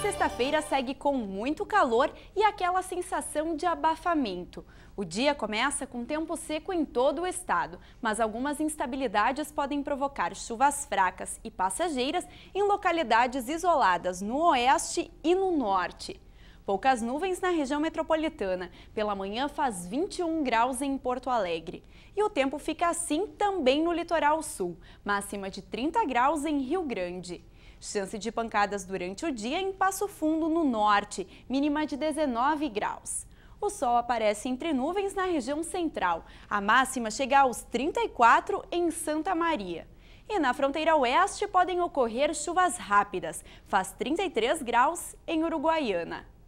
sexta-feira segue com muito calor e aquela sensação de abafamento. O dia começa com tempo seco em todo o estado, mas algumas instabilidades podem provocar chuvas fracas e passageiras em localidades isoladas no oeste e no norte. Poucas nuvens na região metropolitana. Pela manhã faz 21 graus em Porto Alegre. E o tempo fica assim também no litoral sul, máxima de 30 graus em Rio Grande. Chance de pancadas durante o dia em Passo Fundo, no norte, mínima de 19 graus. O sol aparece entre nuvens na região central. A máxima chega aos 34 em Santa Maria. E na fronteira oeste podem ocorrer chuvas rápidas. Faz 33 graus em Uruguaiana.